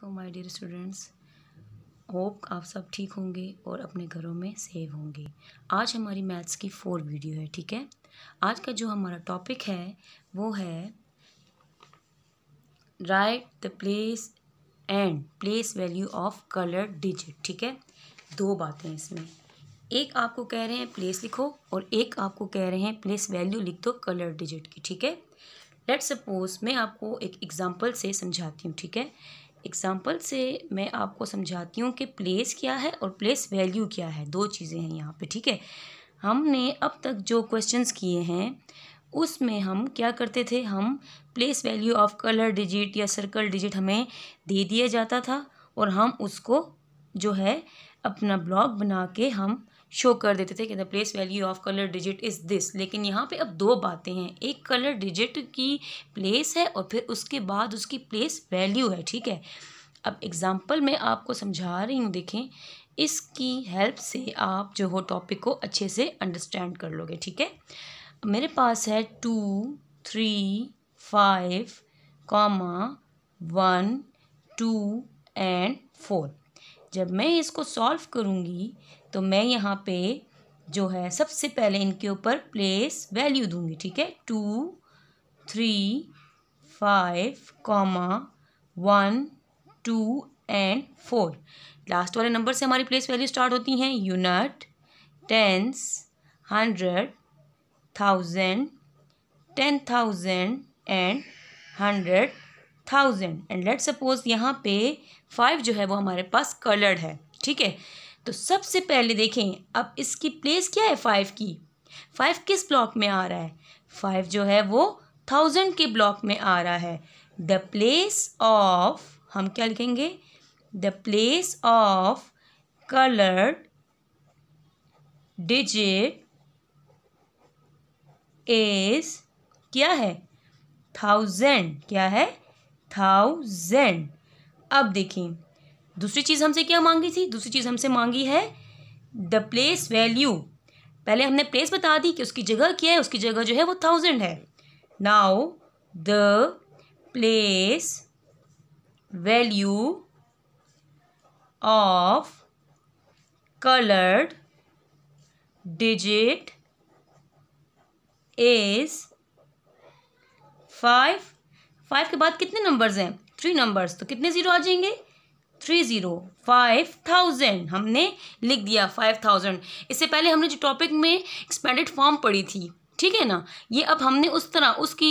वालेकुम my dear students hope आप सब ठीक होंगे और अपने घरों में सेव होंगे आज हमारी मैथ्स की फोर वीडियो है ठीक है आज का जो हमारा टॉपिक है वो है write the place and place value of colour digit ठीक है दो बातें इसमें एक आपको कह रहे हैं प्लेस लिखो और एक आपको कह रहे हैं प्लेस वैल्यू लिख दो कलर डिजिट की ठीक है लेट सपोज मैं आपको एक एग्जाम्पल से समझाती हूँ ठीक है एग्ज़ाम्पल से मैं आपको समझाती हूँ कि प्लेस क्या है और प्लेस वैल्यू क्या है दो चीज़ें हैं यहाँ पे ठीक है हमने अब तक जो क्वेश्चंस किए हैं उसमें हम क्या करते थे हम place value of colour digit या सर्कल डिजिट हमें दे दिया जाता था और हम उसको जो है अपना ब्लॉग बना के हम शो कर देते थे कि the place value of colour digit is this लेकिन यहाँ पे अब दो बातें हैं एक कलर डिजिट की प्लेस है और फिर उसके बाद उसकी प्लेस वैल्यू है ठीक है अब एग्ज़ाम्पल मैं आपको समझा रही हूँ देखें इसकी हेल्प से आप जो हो टॉपिक को अच्छे से अंडरस्टैंड कर लोगे ठीक है मेरे पास है two three five comma one two and four जब मैं इसको सॉल्व करूँगी तो मैं यहाँ पे जो है सबसे पहले इनके ऊपर प्लेस वैल्यू दूंगी ठीक है two three five comma one two and four last वाले नंबर से हमारी प्लेस वैल्यू स्टार्ट होती हैं unit tens hundred thousand ten thousand and hundred thousand and let suppose यहाँ पे फाइव जो है वो हमारे पास कलर्ड है ठीक है तो सबसे पहले देखें अब इसकी प्लेस क्या है फाइव की फाइव किस ब्लॉक में आ रहा है फाइव जो है वो थाउजेंड के ब्लॉक में आ रहा है द प्लेस ऑफ हम क्या लिखेंगे the place of coloured digit is क्या है थाउजेंड क्या है थाउजेंड अब देखें दूसरी चीज़ हमसे क्या मांगी थी दूसरी चीज़ हमसे मांगी है द प्लेस वैल्यू पहले हमने प्लेस बता दी कि उसकी जगह क्या है उसकी जगह जो है वो थाउजेंड है now the place value of coloured digit is five five के बाद कितने नंबर्स हैं थ्री नंबर्स तो कितने ज़ीरो आ जाएंगे थ्री ज़ीरो फाइव थाउजेंड हमने लिख दिया फाइव थाउजेंड इससे पहले हमने जो टॉपिक में एक्सपेंडेड फॉर्म पढ़ी थी ठीक है ना ये अब हमने उस तरह उसकी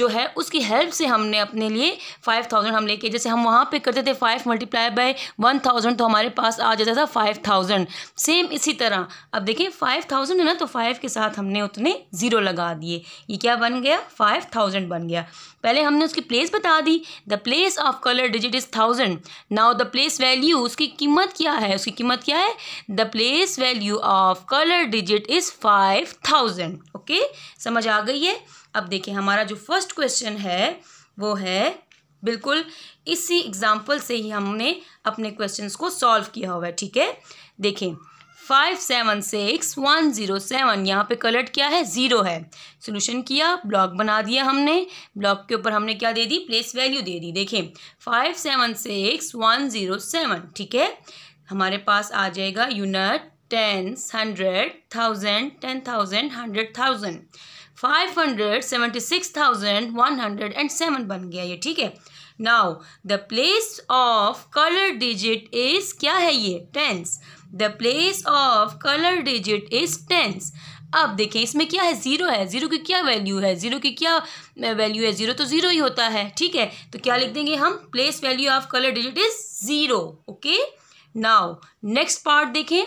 जो है उसकी हेल्प से हमने अपने लिए फाइव थाउजेंड हम लेके जैसे हम वहाँ पे करते थे five multiply by one thousand तो हमारे पास आ जाता था फाइव थाउजेंड सेम इसी तरह अब देखिए फाइव थाउजेंड है ना तो फाइव के साथ हमने उतने ज़ीरो लगा दिए ये क्या बन गया फाइव थाउजेंड बन गया पहले हमने उसकी प्लेस बता दी the place of colour digit is thousand now the place value उसकी कीमत क्या है उसकी कीमत क्या है the place value of colour digit is five thousand okay समझ आ गई है अब देखिए हमारा जो फर्स्ट क्वेश्चन है वो है बिल्कुल इसी एग्जाम्पल से ही हमने अपने क्वेश्चन को सॉल्व किया हुआ है ठीक है देखें five seven six one zero seven यहाँ पे कलर्ट क्या है ज़ीरो है सोल्यूशन किया ब्लॉक बना दिया हमने ब्लॉक के ऊपर हमने क्या दे दी प्लेस वैल्यू दे दी देखें five seven six one zero seven ठीक है हमारे पास आ जाएगा unit tens, hundred, thousand, ten thousand, hundred thousand. Five hundred seventy six thousand one hundred and seven बन गया ये ठीक है now the place of colour digit is क्या है ये tens the place of colour digit is tens अब देखें इसमें क्या है ज़ीरो है ज़ीरो की क्या वैल्यू है ज़ीरो की क्या वैल्यू है ज़ीरो तो ज़ीरो ही होता है ठीक है तो क्या लिख देंगे हम place value of colour digit is zero okay now next part देखें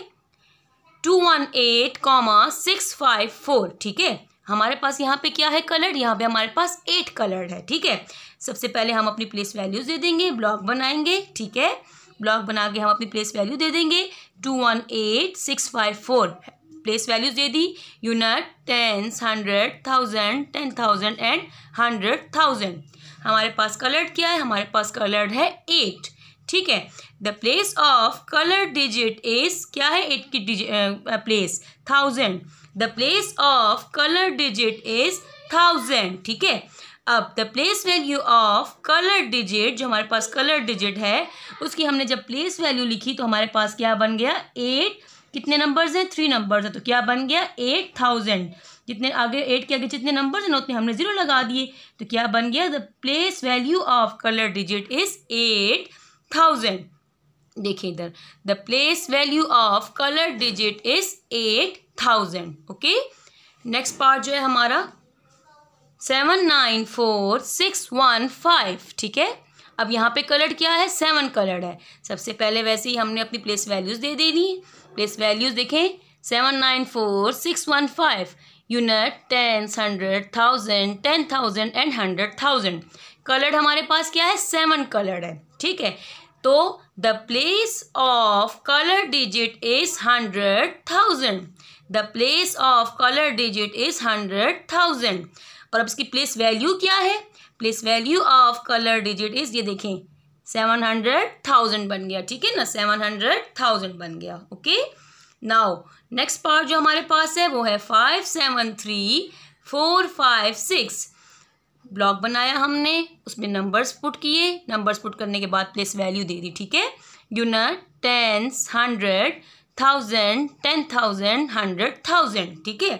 two one eight comma six five four ठीक है हमारे पास यहाँ पे क्या है कलर यहाँ पे हमारे पास एट कलर है ठीक है सबसे पहले हम अपनी प्लेस वैल्यूज दे देंगे ब्लॉक बनाएंगे ठीक है ब्लॉक बना के हम अपनी प्लेस वैल्यू दे देंगे two one eight six five four place values दे दी unit tens hundred thousand ten thousand and hundred thousand हमारे पास कलर्ड क्या है हमारे पास कलर्ड है एट ठीक है the place of colour digit is क्या है एट की place thousand the place of colour digit is thousand ठीक है अब the place value of colour digit जो हमारे पास कलर डिजिट है उसकी हमने जब प्लेस वैल्यू लिखी तो हमारे पास क्या बन गया एट कितने नंबर्स हैं थ्री नंबर्स हैं तो क्या बन गया एट थाउजेंड जितने आगे एट के आगे जितने नंबर्स हैं ना उतने हमने ज़ीरो लगा दिए तो क्या बन गया the place value of colour digit is eight thousand देखिए इधर the place value of colour digit is eight thousand okay next part जो है हमारा seven nine four six one five ठीक है अब यहाँ पे कलर्ड क्या है सेवन कलर्ड है सबसे पहले वैसे ही हमने अपनी प्लेस वैल्यूज़ दे दे दी प्लेस वैल्यूज़ देखें seven nine four six one five unit tens hundred thousand ten thousand and hundred thousand coloured हमारे पास क्या है सेवन कलर्ड है ठीक है तो the place of colour digit is hundred thousand the place of colour digit is hundred thousand और अब इसकी प्लेस वैल्यू क्या है place value of colour digit is ये देखें सेवन हंड्रेड थाउजेंड बन गया ठीक है ना सेवन हंड्रेड थाउजेंड बन गया ओके नाउ नेक्स्ट पार्ट जो हमारे पास है वो है five seven three four five six block बनाया हमने उसमें नंबर्स पुट किए नंबर्स पुट करने के बाद प्लेस वैल्यू दे दी ठीक है unit tens hundred thousand ten thousand hundred thousand ठीक है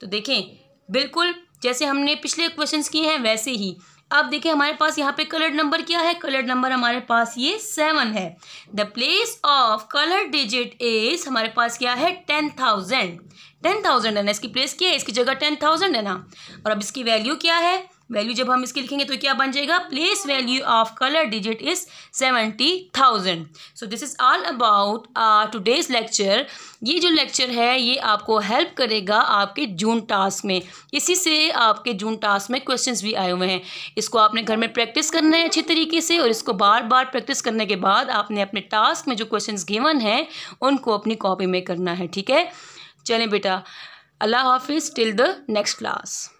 तो देखें बिल्कुल जैसे हमने पिछले क्वेश्चन किए हैं वैसे ही अब देखें हमारे पास यहाँ पे कलर्ड नंबर क्या है कलर्ड नंबर हमारे पास ये सेवन है the place of colour digit is हमारे पास क्या है टेन थाउजेंड टेन थाउजेंड है ना इसकी प्लेस क्या है इसकी जगह टेन थाउजेंड है ना और अब इसकी वैल्यू क्या है वैल्यू जब हम इसकी लिखेंगे तो क्या बन जाएगा place value of colour digit is seventy thousand so this is all about today's lecture ये जो लेक्चर है ये आपको हेल्प करेगा आपके जून टास्क में इसी से आपके जून टास्क में क्वेश्चन भी आए हुए हैं इसको आपने घर में प्रैक्टिस करना है अच्छे तरीके से और इसको बार बार प्रैक्टिस करने के बाद आपने अपने टास्क में जो क्वेश्चन गिवन है उनको अपनी कॉपी में करना है ठीक है चलें बेटा अल्लाह हाफिज़ टिल द नेक्स्ट क्लास